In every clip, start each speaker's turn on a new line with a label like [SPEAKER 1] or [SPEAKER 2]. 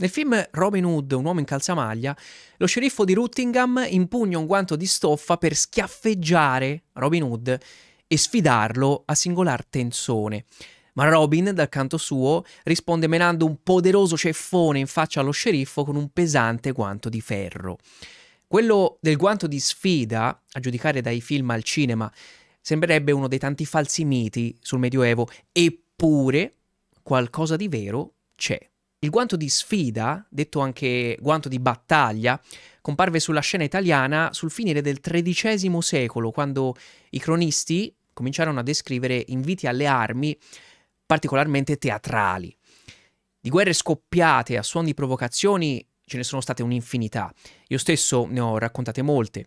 [SPEAKER 1] Nel film Robin Hood, un uomo in calzamaglia, lo sceriffo di Ruttingham impugna un guanto di stoffa per schiaffeggiare Robin Hood e sfidarlo a singolar tenzone. Ma Robin, dal canto suo, risponde menando un poderoso ceffone in faccia allo sceriffo con un pesante guanto di ferro. Quello del guanto di sfida, a giudicare dai film al cinema, sembrerebbe uno dei tanti falsi miti sul Medioevo, eppure qualcosa di vero c'è. Il guanto di sfida, detto anche guanto di battaglia, comparve sulla scena italiana sul finire del XIII secolo, quando i cronisti cominciarono a descrivere inviti alle armi particolarmente teatrali. Di guerre scoppiate a suon di provocazioni ce ne sono state un'infinità. Io stesso ne ho raccontate molte.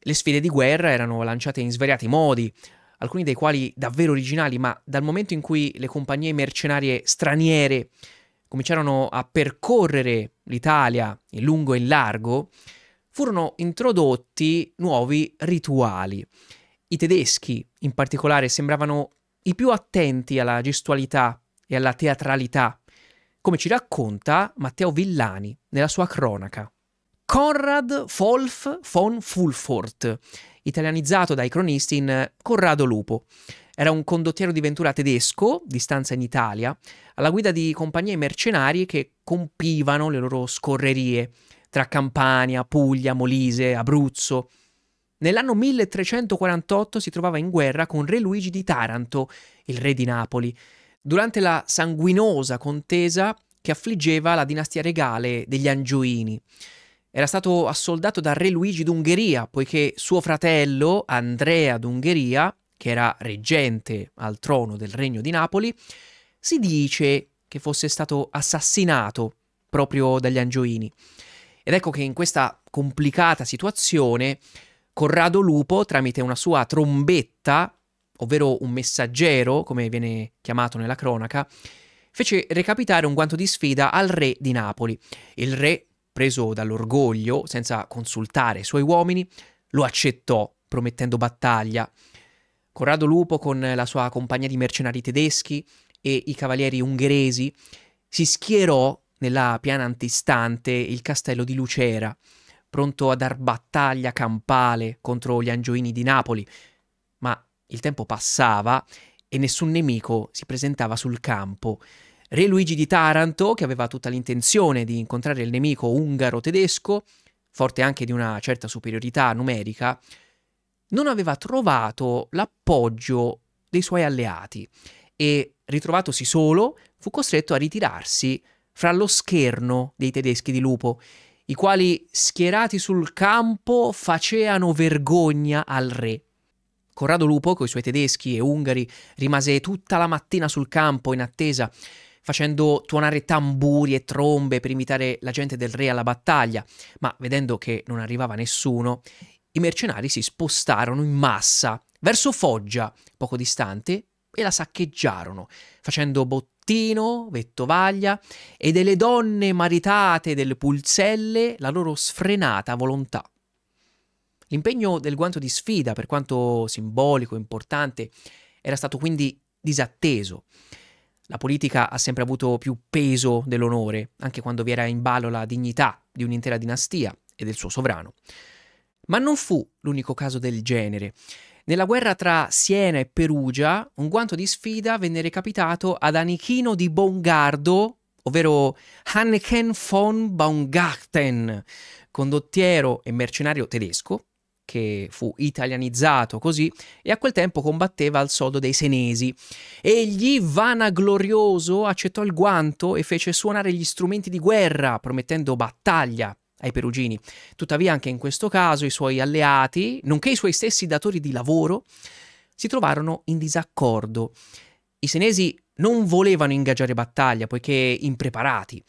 [SPEAKER 1] Le sfide di guerra erano lanciate in svariati modi, alcuni dei quali davvero originali, ma dal momento in cui le compagnie mercenarie straniere cominciarono a percorrere l'Italia in lungo e in largo, furono introdotti nuovi rituali. I tedeschi, in particolare, sembravano i più attenti alla gestualità e alla teatralità, come ci racconta Matteo Villani nella sua cronaca. Conrad Wolf von Fulfort, italianizzato dai cronisti in Corrado Lupo. Era un condottiero di Ventura tedesco, di stanza in Italia, alla guida di compagnie mercenari che compivano le loro scorrerie tra Campania, Puglia, Molise, Abruzzo. Nell'anno 1348 si trovava in guerra con Re Luigi di Taranto, il re di Napoli, durante la sanguinosa contesa che affliggeva la dinastia regale degli Angioini. Era stato assoldato da Re Luigi d'Ungheria, poiché suo fratello, Andrea d'Ungheria, che era reggente al trono del regno di Napoli, si dice che fosse stato assassinato proprio dagli Angioini. Ed ecco che in questa complicata situazione Corrado Lupo, tramite una sua trombetta, ovvero un messaggero, come viene chiamato nella cronaca, fece recapitare un guanto di sfida al re di Napoli. Il re, preso dall'orgoglio, senza consultare i suoi uomini, lo accettò, promettendo battaglia. Corrado Lupo con la sua compagnia di mercenari tedeschi e i cavalieri ungheresi si schierò nella piana antistante il castello di Lucera, pronto a dar battaglia campale contro gli angioini di Napoli, ma il tempo passava e nessun nemico si presentava sul campo. Re Luigi di Taranto, che aveva tutta l'intenzione di incontrare il nemico ungaro tedesco, forte anche di una certa superiorità numerica, non aveva trovato l'appoggio dei suoi alleati e, ritrovatosi solo, fu costretto a ritirarsi fra lo scherno dei tedeschi di Lupo, i quali, schierati sul campo, facevano vergogna al re. Corrado Lupo, coi suoi tedeschi e ungari, rimase tutta la mattina sul campo in attesa, facendo tuonare tamburi e trombe per invitare la gente del re alla battaglia, ma vedendo che non arrivava nessuno, i mercenari si spostarono in massa verso Foggia, poco distante, e la saccheggiarono, facendo bottino, vettovaglia e delle donne maritate del Pulzelle la loro sfrenata volontà. L'impegno del guanto di sfida, per quanto simbolico e importante, era stato quindi disatteso. La politica ha sempre avuto più peso dell'onore, anche quando vi era in ballo la dignità di un'intera dinastia e del suo sovrano. Ma non fu l'unico caso del genere. Nella guerra tra Siena e Perugia, un guanto di sfida venne recapitato ad Anichino di Bongardo, ovvero Hanneken von Baumgarten, condottiero e mercenario tedesco, che fu italianizzato così e a quel tempo combatteva al soldo dei senesi. Egli, vanaglorioso, accettò il guanto e fece suonare gli strumenti di guerra, promettendo battaglia ai perugini. Tuttavia anche in questo caso i suoi alleati, nonché i suoi stessi datori di lavoro, si trovarono in disaccordo. I senesi non volevano ingaggiare battaglia poiché impreparati.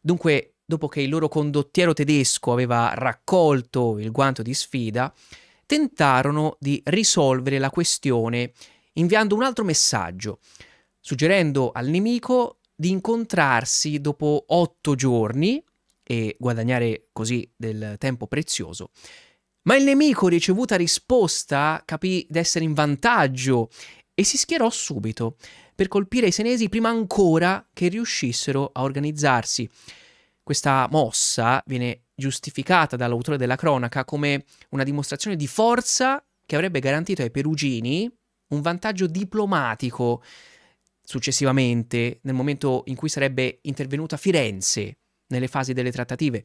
[SPEAKER 1] Dunque, dopo che il loro condottiero tedesco aveva raccolto il guanto di sfida, tentarono di risolvere la questione inviando un altro messaggio, suggerendo al nemico di incontrarsi dopo otto giorni e guadagnare così del tempo prezioso. Ma il nemico, ricevuta risposta, capì d'essere in vantaggio e si schierò subito per colpire i senesi prima ancora che riuscissero a organizzarsi. Questa mossa viene giustificata dall'autore della cronaca come una dimostrazione di forza che avrebbe garantito ai perugini un vantaggio diplomatico successivamente, nel momento in cui sarebbe intervenuta Firenze nelle fasi delle trattative,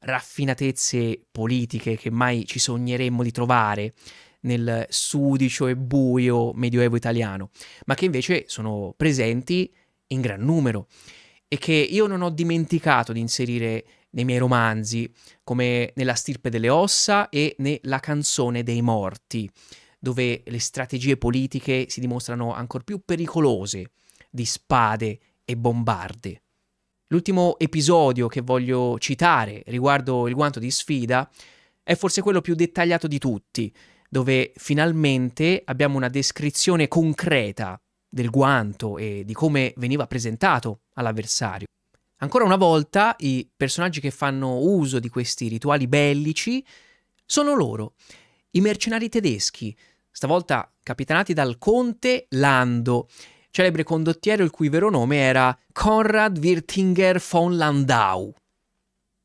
[SPEAKER 1] raffinatezze politiche che mai ci sogneremmo di trovare nel sudicio e buio medioevo italiano, ma che invece sono presenti in gran numero e che io non ho dimenticato di inserire nei miei romanzi, come nella stirpe delle ossa e nella canzone dei morti, dove le strategie politiche si dimostrano ancor più pericolose di spade e bombarde. L'ultimo episodio che voglio citare riguardo il guanto di sfida è forse quello più dettagliato di tutti, dove finalmente abbiamo una descrizione concreta del guanto e di come veniva presentato all'avversario. Ancora una volta i personaggi che fanno uso di questi rituali bellici sono loro, i mercenari tedeschi, stavolta capitanati dal conte Lando, celebre condottiero il cui vero nome era Konrad Wirtinger von Landau.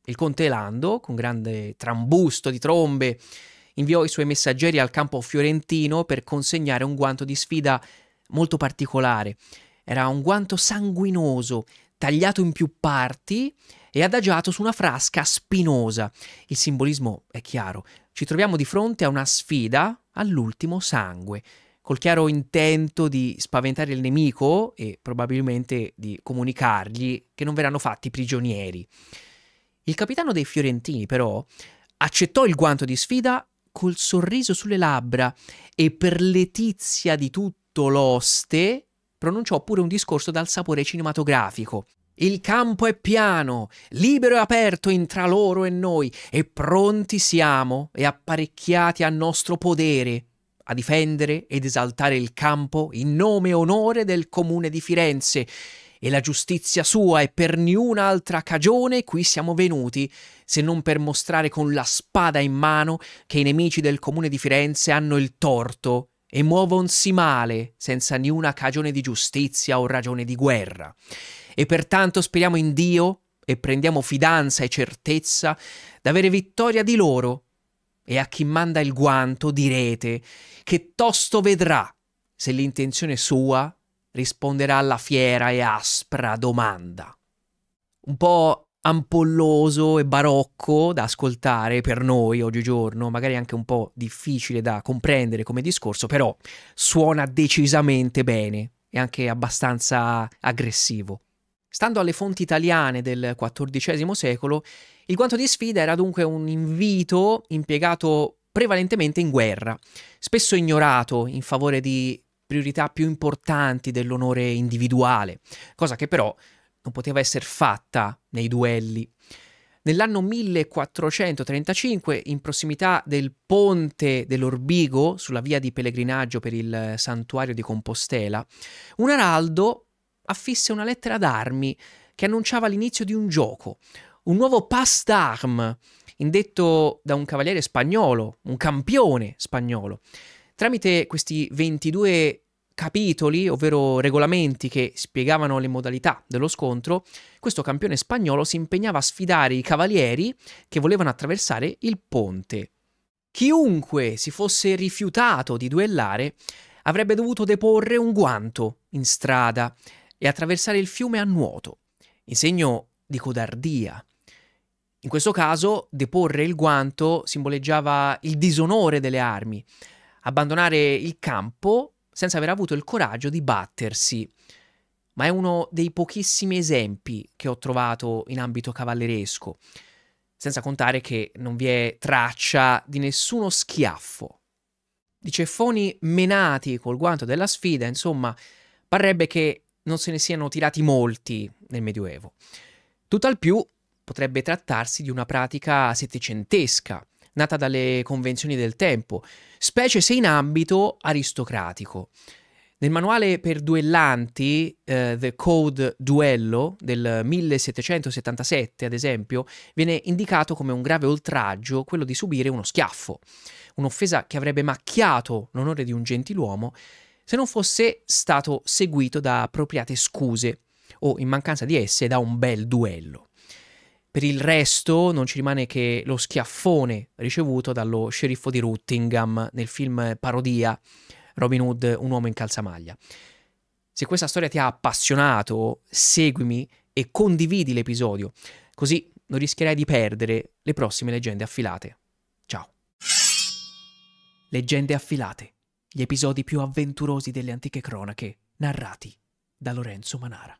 [SPEAKER 1] Il conte Lando, con grande trambusto di trombe, inviò i suoi messaggeri al campo fiorentino per consegnare un guanto di sfida molto particolare. Era un guanto sanguinoso, tagliato in più parti e adagiato su una frasca spinosa. Il simbolismo è chiaro. Ci troviamo di fronte a una sfida all'ultimo sangue col chiaro intento di spaventare il nemico e probabilmente di comunicargli che non verranno fatti prigionieri. Il capitano dei fiorentini però accettò il guanto di sfida col sorriso sulle labbra e per letizia di tutto l'oste pronunciò pure un discorso dal sapore cinematografico. Il campo è piano, libero e aperto in tra loro e noi, e pronti siamo e apparecchiati a nostro podere a difendere ed esaltare il campo in nome e onore del comune di Firenze e la giustizia sua e per niuna altra cagione qui siamo venuti, se non per mostrare con la spada in mano che i nemici del comune di Firenze hanno il torto e muovonsi male senza niuna cagione di giustizia o ragione di guerra. E pertanto speriamo in Dio e prendiamo fidanza e certezza d'avere vittoria di loro e a chi manda il guanto direte che tosto vedrà se l'intenzione sua risponderà alla fiera e aspra domanda. Un po' ampolloso e barocco da ascoltare per noi oggigiorno, magari anche un po' difficile da comprendere come discorso, però suona decisamente bene e anche abbastanza aggressivo. Stando alle fonti italiane del XIV secolo, il guanto di sfida era dunque un invito impiegato prevalentemente in guerra, spesso ignorato in favore di priorità più importanti dell'onore individuale, cosa che però non poteva essere fatta nei duelli. Nell'anno 1435, in prossimità del ponte dell'Orbigo, sulla via di pellegrinaggio per il santuario di Compostela, un araldo affisse una lettera d'armi che annunciava l'inizio di un gioco, un nuovo pass d'arme, indetto da un cavaliere spagnolo, un campione spagnolo. Tramite questi 22 capitoli, ovvero regolamenti che spiegavano le modalità dello scontro, questo campione spagnolo si impegnava a sfidare i cavalieri che volevano attraversare il ponte. Chiunque si fosse rifiutato di duellare avrebbe dovuto deporre un guanto in strada e attraversare il fiume a nuoto, in segno di codardia. In questo caso, deporre il guanto simboleggiava il disonore delle armi, abbandonare il campo senza aver avuto il coraggio di battersi. Ma è uno dei pochissimi esempi che ho trovato in ambito cavalleresco, senza contare che non vi è traccia di nessuno schiaffo. Di ceffoni menati col guanto della sfida, insomma, parrebbe che non se ne siano tirati molti nel Medioevo. Tutt'al più potrebbe trattarsi di una pratica settecentesca, nata dalle convenzioni del tempo, specie se in ambito aristocratico. Nel manuale per duellanti, eh, The Code Duello del 1777, ad esempio, viene indicato come un grave oltraggio quello di subire uno schiaffo, un'offesa che avrebbe macchiato l'onore di un gentiluomo se non fosse stato seguito da appropriate scuse o, in mancanza di esse, da un bel duello. Per il resto non ci rimane che lo schiaffone ricevuto dallo sceriffo di Ruttingham nel film parodia Robin Hood, un uomo in calzamaglia. Se questa storia ti ha appassionato, seguimi e condividi l'episodio, così non rischierai di perdere le prossime leggende affilate. Ciao. Leggende affilate gli episodi più avventurosi delle antiche cronache narrati da Lorenzo Manara.